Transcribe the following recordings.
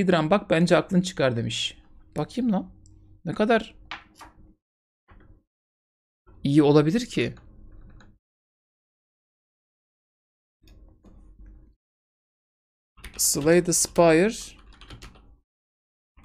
Speedrun, bak bence aklın çıkar demiş. Bakayım lan. Ne kadar iyi olabilir ki? Slay the Spire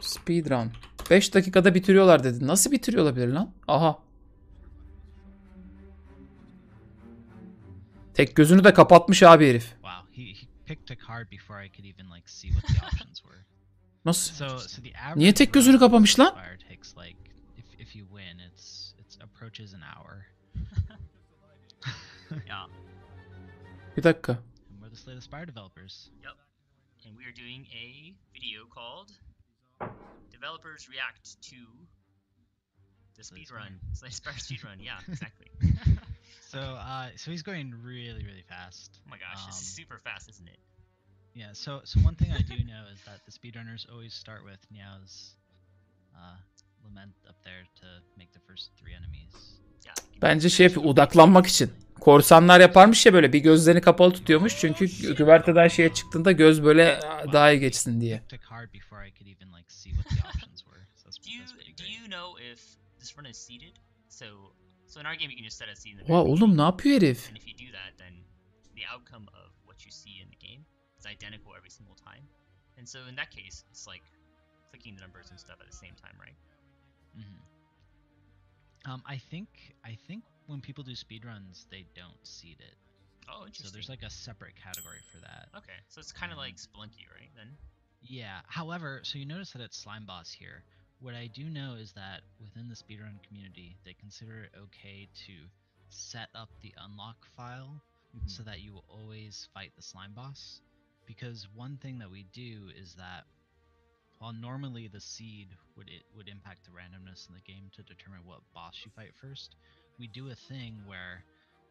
Speedrun 5 dakikada bitiriyorlar dedi. Nasıl bitiriyor olabilir lan? Aha. Tek gözünü de kapatmış abi herif. picked a card before I could even like see what the options were. Nasıl? So, so the average Niye tek gözünü kapamış lan? takes like if if you win it's it's approaches an hour. yeah. Bir dakika. And we're the Slate Fire developers. Yep. And we are doing a video called Developers React to the Speedrun. Slate Aspire Speedrun. Yeah, exactly. So, uh, so he's going really, really fast. Oh my gosh, um, it's super fast, isn't it? Yeah. So, so one thing I do know is that the speedrunners always start with Niao's uh, lament up there to make the first three enemies. Bence şey odaklanmak için. Korsanlar yaparmış ya böyle bir gözlerini kapalı tutuyormuş çünkü güverteden şeye çıktığında göz böyle daha iyi geçsin diye. do you know if this run is seeded? So So in our game, you can just set a scene. Oha oğlum ne yapıyor herif? And if you do that, then the outcome of what you see in the game is identical every single time. And so in that case, it's like clicking the numbers and stuff at the same time, right? Mm-hmm. Um, I think I think when people do speedruns, they don't seed it. Oh, interesting. So there's like a separate category for that. Okay, so it's kind of um, like Splunky, right? Then. Yeah. However, so you notice that it's slime boss here. What I do know is that within the speedrun community, they consider it okay to set up the unlock file mm-hmm. so that you will always fight the slime boss. Because one thing that we do is that while normally the seed would it would impact the randomness in the game to determine what boss you fight first, we do a thing where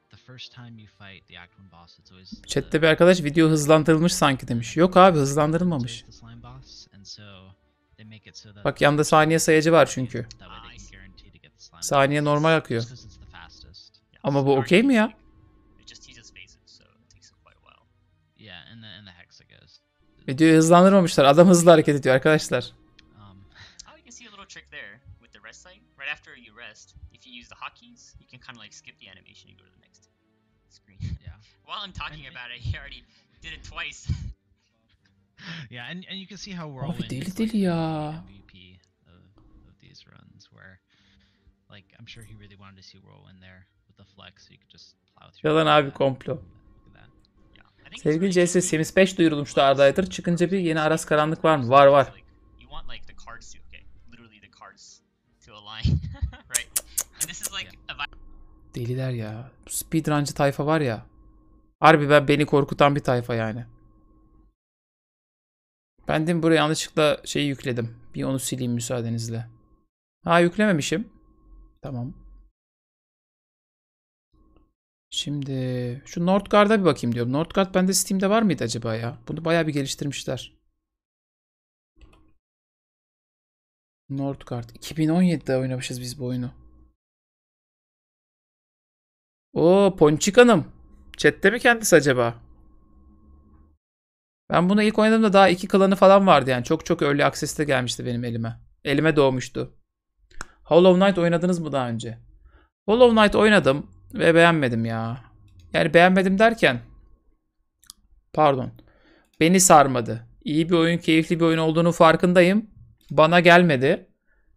the first time you fight the act one boss it's always Chat'te bir arkadaş video hızlandırılmış sanki demiş. Yok abi hızlandırılmamış. the slime boss and so Bak yanında saniye sayacı var çünkü. Saniye normal akıyor. Ama bu okey mi ya? Video diyor hızlandırmamışlar. Adam hızlı hareket ediyor arkadaşlar. Um, oh, yeah, and, and you can see how Whirlwind Abi deli deli ya. MVP of, of these runs where like I'm sure he really wanted to see Whirlwind there with the flex so you could just plow through. Yalan abi komplo. Sevgili CS Sims 5 şu Arda Aydır. Çıkınca bir yeni Aras Karanlık var mı? Var var. Deliler ya. Bu speedruncı tayfa var ya. Harbi ben beni korkutan bir tayfa yani. Ben de buraya yanlışlıkla şeyi yükledim. Bir onu sileyim müsaadenizle. Ha yüklememişim. Tamam. Şimdi şu Northgard'a bir bakayım diyorum. Northgard bende Steam'de var mıydı acaba ya? Bunu bayağı bir geliştirmişler. Northgard. 2017'de oynamışız biz bu oyunu. Oo Ponçik Hanım. Chat'te mi kendisi acaba? Ben bunu ilk oynadığımda daha iki klanı falan vardı yani. Çok çok early access'te gelmişti benim elime. Elime doğmuştu. Hollow Knight oynadınız mı daha önce? Hollow Knight oynadım ve beğenmedim ya. Yani beğenmedim derken pardon. Beni sarmadı. İyi bir oyun, keyifli bir oyun olduğunu farkındayım. Bana gelmedi.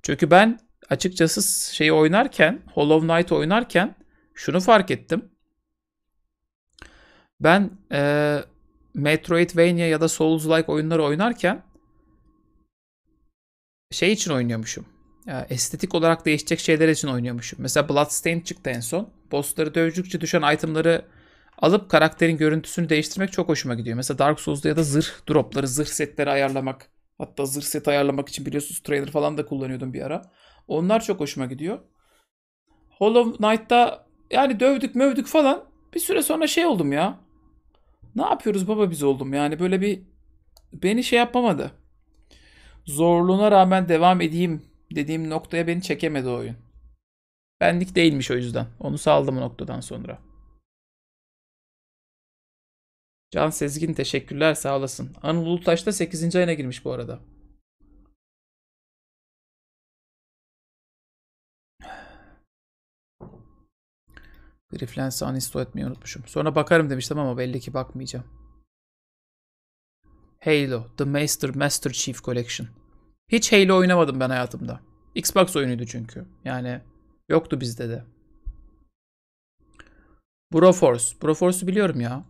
Çünkü ben açıkçası şeyi oynarken, Hollow Knight oynarken şunu fark ettim. Ben ee, Metroidvania ya da Souls-like oyunları oynarken şey için oynuyormuşum. Yani estetik olarak değişecek şeyler için oynuyormuşum. Mesela Bloodstained çıktı en son. Bossları dövdükçe düşen itemları alıp karakterin görüntüsünü değiştirmek çok hoşuma gidiyor. Mesela Dark Souls'da ya da zırh dropları, zırh setleri ayarlamak. Hatta zırh set ayarlamak için biliyorsunuz trailer falan da kullanıyordum bir ara. Onlar çok hoşuma gidiyor. Hollow Knight'ta yani dövdük mövdük falan bir süre sonra şey oldum ya. Ne yapıyoruz baba biz oldum yani böyle bir beni şey yapamadı. Zorluğuna rağmen devam edeyim dediğim noktaya beni çekemedi o oyun. Benlik değilmiş o yüzden. Onu saldım o noktadan sonra. Can Sezgin teşekkürler sağ olasın. Anıl Ulutaş da 8. ayına girmiş bu arada. Griflens'i uninstall etmeyi unutmuşum. Sonra bakarım demiştim ama belli ki bakmayacağım. Halo, The Master Master Chief Collection. Hiç Halo oynamadım ben hayatımda. Xbox oyunuydu çünkü. Yani yoktu bizde de. Broforce. Broforce'u biliyorum ya.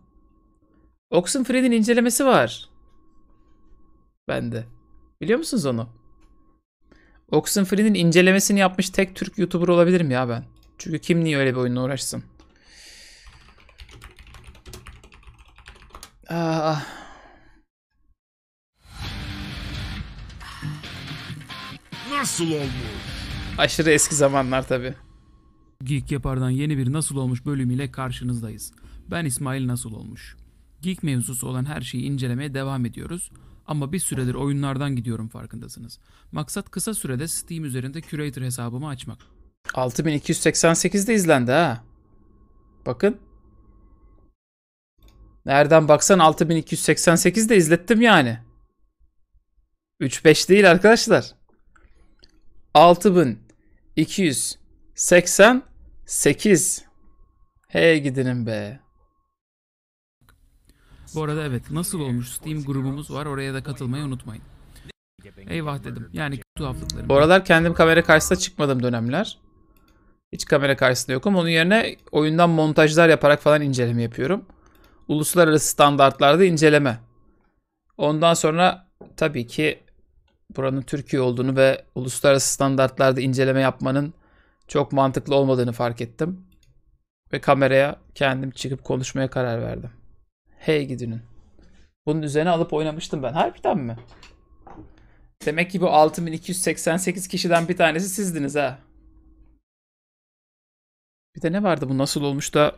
Oxenfree'nin incelemesi var. Bende. Biliyor musunuz onu? Oxenfree'nin incelemesini yapmış tek Türk YouTuber olabilirim ya ben. Çünkü kim niye öyle bir oyunla uğraşsın? Uh, Nasıl olmuş? Aşırı eski zamanlar tabi. Geek Yapar'dan yeni bir Nasıl Olmuş bölümüyle karşınızdayız. Ben İsmail Nasıl Olmuş. Geek mevzusu olan her şeyi incelemeye devam ediyoruz. Ama bir süredir oyunlardan gidiyorum farkındasınız. Maksat kısa sürede Steam üzerinde Curator hesabımı açmak. 6288 de izlendi ha. Bakın. Nereden baksan 6288 de izlettim yani. 3-5 değil arkadaşlar. 6288. Hey gidinin be. Bu arada evet nasıl olmuş Steam grubumuz var oraya da katılmayı unutmayın. Eyvah dedim yani tuhaflıklarım. Bu aralar kendim kamera karşısına çıkmadım dönemler. Hiç kamera karşısında yokum. Onun yerine oyundan montajlar yaparak falan inceleme yapıyorum uluslararası standartlarda inceleme. Ondan sonra tabii ki buranın Türkiye olduğunu ve uluslararası standartlarda inceleme yapmanın çok mantıklı olmadığını fark ettim. Ve kameraya kendim çıkıp konuşmaya karar verdim. Hey gidinin. Bunun üzerine alıp oynamıştım ben. Harbiden mi? Demek ki bu 6288 kişiden bir tanesi sizdiniz ha. Bir de ne vardı bu nasıl olmuş da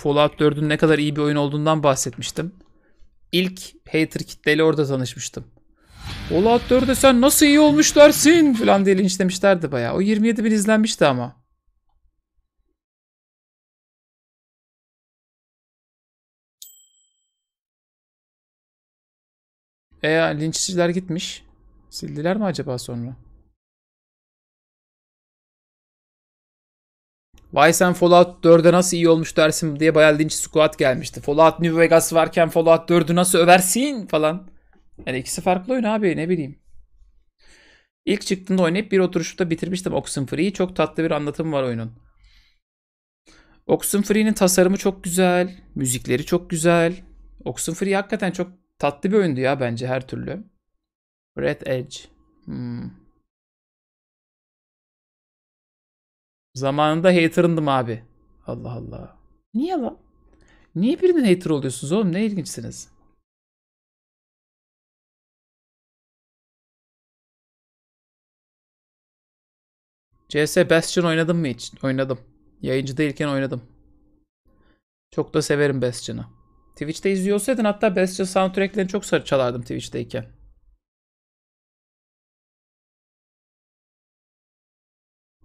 Fallout 4'ün ne kadar iyi bir oyun olduğundan bahsetmiştim. İlk hater kitleyle orada tanışmıştım. Fallout 4'e sen nasıl iyi olmuş dersin falan diye linçlemişlerdi bayağı. O 27 bin izlenmişti ama. E linççiler gitmiş. Sildiler mi acaba sonra? Vice sen Fallout 4'e nasıl iyi olmuş dersin diye bayağı linç squat gelmişti. Fallout New Vegas varken Fallout 4'ü nasıl översin falan. Yani ikisi farklı oyun abi ne bileyim. İlk çıktığında oynayıp bir oturuşta bitirmiştim Oxenfree'yi. Çok tatlı bir anlatım var oyunun. Oxenfree'nin tasarımı çok güzel. Müzikleri çok güzel. Oxenfree hakikaten çok tatlı bir oyundu ya bence her türlü. Red Edge. Hmm. Zamanında hater'ındım abi. Allah Allah. Niye lan? Niye birinin hater oluyorsunuz oğlum? Ne ilginçsiniz. CS Bastion oynadım mı hiç? Oynadım. Yayıncı değilken oynadım. Çok da severim Bastion'ı. Twitch'te izliyorsaydın hatta Bastion soundtracklerini çok çalardım Twitch'teyken.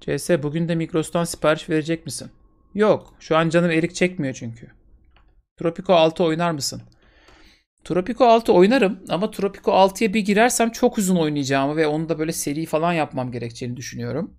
CS bugün de Mikros'tan sipariş verecek misin? Yok. Şu an canım erik çekmiyor çünkü. Tropico 6 oynar mısın? Tropico 6 oynarım ama Tropico 6'ya bir girersem çok uzun oynayacağımı ve onu da böyle seri falan yapmam gerekeceğini düşünüyorum.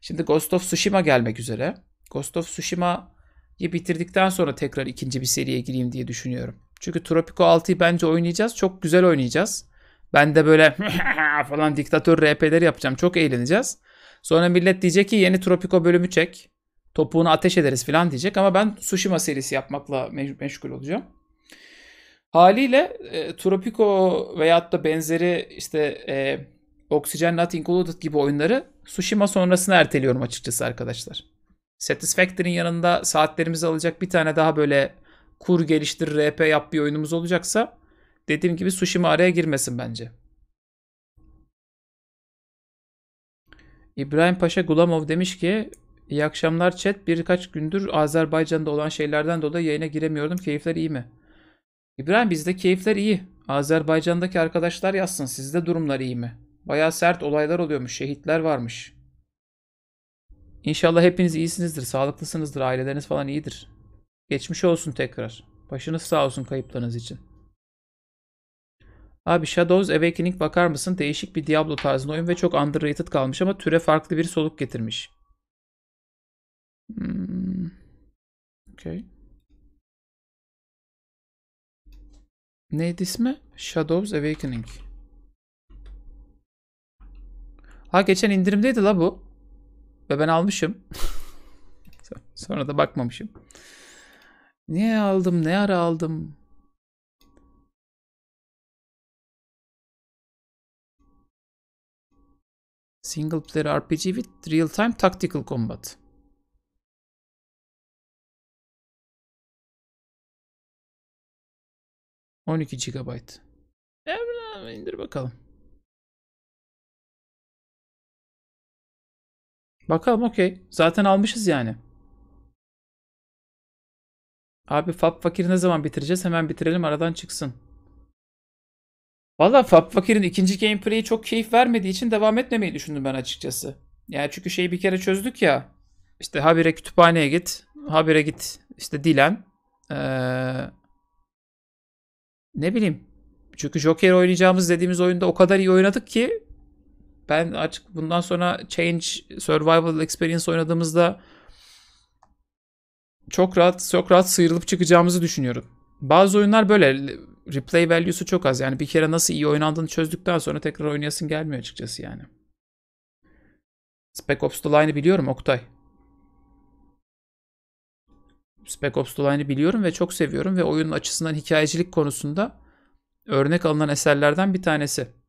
Şimdi Ghost of Tsushima gelmek üzere. Ghost of Tsushima'yı bitirdikten sonra tekrar ikinci bir seriye gireyim diye düşünüyorum. Çünkü Tropico 6'yı bence oynayacağız. Çok güzel oynayacağız. Ben de böyle falan diktatör RP'leri yapacağım. Çok eğleneceğiz. Sonra millet diyecek ki yeni Tropico bölümü çek. Topuğunu ateş ederiz falan diyecek ama ben Tsushima serisi yapmakla meşgul olacağım. Haliyle e, Tropico veyahut da benzeri işte e, Oxygen Not Included gibi oyunları Tsushima sonrasına erteliyorum açıkçası arkadaşlar. Satisfactory'nin yanında saatlerimizi alacak bir tane daha böyle kur geliştir, RP yap bir oyunumuz olacaksa dediğim gibi Tsushima araya girmesin bence. İbrahim Paşa Gulamov demiş ki İyi akşamlar chat. Birkaç gündür Azerbaycan'da olan şeylerden dolayı yayına giremiyordum. Keyifler iyi mi? İbrahim bizde keyifler iyi. Azerbaycan'daki arkadaşlar yazsın. Sizde durumlar iyi mi? Baya sert olaylar oluyormuş. Şehitler varmış. İnşallah hepiniz iyisinizdir. Sağlıklısınızdır. Aileleriniz falan iyidir. Geçmiş olsun tekrar. Başınız sağ olsun kayıplarınız için. Abi Shadows Awakening bakar mısın? Değişik bir Diablo tarzında oyun ve çok underrated kalmış ama türe farklı bir soluk getirmiş. Hmm. Okay. Neydi ismi? Shadows Awakening. Ha geçen indirimdeydi la bu. Ve ben almışım. Sonra da bakmamışım. Niye aldım? Ne ara aldım? Single player RPG with real time tactical combat. On iki GB. Evet, indir bakalım. Bakalım okey. Zaten almışız yani. Abi Fab Fakir'i ne zaman bitireceğiz? Hemen bitirelim aradan çıksın. Valla Fakir'in ikinci gameplay'i çok keyif vermediği için devam etmemeyi düşündüm ben açıkçası. Yani çünkü şeyi bir kere çözdük ya. İşte habire kütüphaneye git. Habire git işte dilen. Ee, ne bileyim. Çünkü Joker oynayacağımız dediğimiz oyunda o kadar iyi oynadık ki ben açık bundan sonra Change Survival Experience oynadığımızda çok rahat çok rahat sıyrılıp çıkacağımızı düşünüyorum. Bazı oyunlar böyle replay value'su çok az. Yani bir kere nasıl iyi oynandığını çözdükten sonra tekrar oynayasın gelmiyor açıkçası yani. Spec Ops The Line'ı biliyorum Oktay. Spec Ops The Line'ı biliyorum ve çok seviyorum ve oyunun açısından hikayecilik konusunda örnek alınan eserlerden bir tanesi.